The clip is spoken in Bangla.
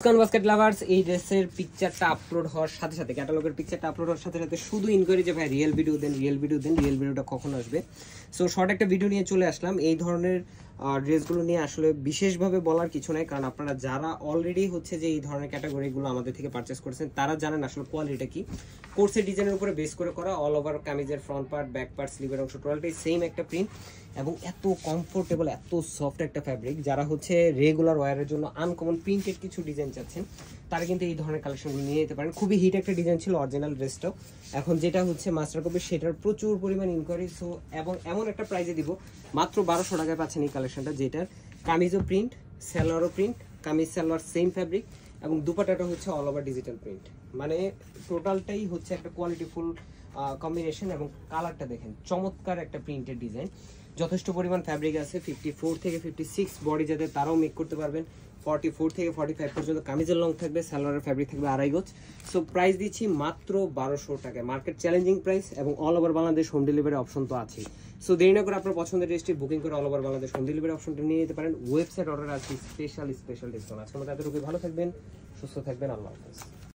ডিসকাউন্ট বাস্কেট লাভার্স এই ড্রেসের পিকচারটা আপলোড হওয়ার সাথে সাথে ক্যাটালগের পিকচারটা আপলোড হওয়ার সাথে সাথে শুধু ইনকোয়ারি যে ভাই রিয়েল ভিডিও দেন রিয়েল ভিডিও দেন রিয়েল ভিডিওটা কখন আসবে সো শর্ট একটা ভিডিও নিয়ে চলে আসলাম এই ধরনের ড্রেসগুলো নিয়ে আসলে বিশেষভাবে বলার কিছু নাই কারণ আপনারা যারা অলরেডি হচ্ছে যে এই ধরনের ক্যাটাগরিগুলো আমাদের থেকে পারচেস করেছেন তারা জানেন আসলে কোয়ালিটিটা কি কোর্সের ডিজাইনের উপরে বেস করে করা অল ওভার কামিজের ফ্রন্ট পার্ট ব্যাক পার্ট স্লিভের অংশ টোটালটাই সেম একটা প্রিন্ট এবং এত কমফোর্টেবল এত সফট একটা ফ্যাব্রিক যারা হচ্ছে রেগুলার ওয়ারের জন্য আনকমন প্রিন্টেড কিছু ডিজাইন চাচ্ছেন তারা কিন্তু এই ধরনের কালেকশনগুলো নিয়ে যেতে পারেন খুবই হিট একটা ডিজাইন ছিল অরিজিনাল ড্রেসটাও এখন যেটা হচ্ছে মাস্টার কপি সেটার প্রচুর পরিমাণ ইনকোয়ারি সো এবং এমন একটা প্রাইজে দিব মাত্র বারোশো টাকায় পাচ্ছেন এই কালেকশন কালেকশনটা যেটার কামিজও প্রিন্ট স্যালোয়ারও print kameez salwar same fabric এবং দুপাটাটা হচ্ছে অল ওভার ডিজিটাল প্রিন্ট মানে টোটালটাই হচ্ছে একটা কোয়ালিটিফুল কম্বিনেশন এবং কালারটা দেখেন চমৎকার একটা প্রিন্টেড ডিজাইন যথেষ্ট পরিমাণ ফ্যাব্রিক আছে ফিফটি ফোর থেকে ফিফটি সিক্স বডি যাতে তারাও মেক করতে পারবেন ফর্টি ফোর থেকে ফর্টি ফাইভ পর্যন্ত কামিজের লং থাকবে সালোয়ারের ফ্যাব্রিক থাকবে আড়াই গোছ সো প্রাইস দিচ্ছি মাত্র বারোশো টাকায় মার্কেট চ্যালেঞ্জিং প্রাইস এবং all over Bangladesh home delivery option তো আছে সো দেরি না করে আপনার পছন্দের ড্রেসটি বুকিং করে all over Bangladesh home delivery অপশনটা নিয়ে নিতে পারেন ওয়েবসাইট অর্ডার আছে স্পেশাল স্পেশাল ডিসকাউন্ট আজকে তাদের তাদের ভালো থাকবেন সুস্থ থাকবেন আল্লাহ হাফেজ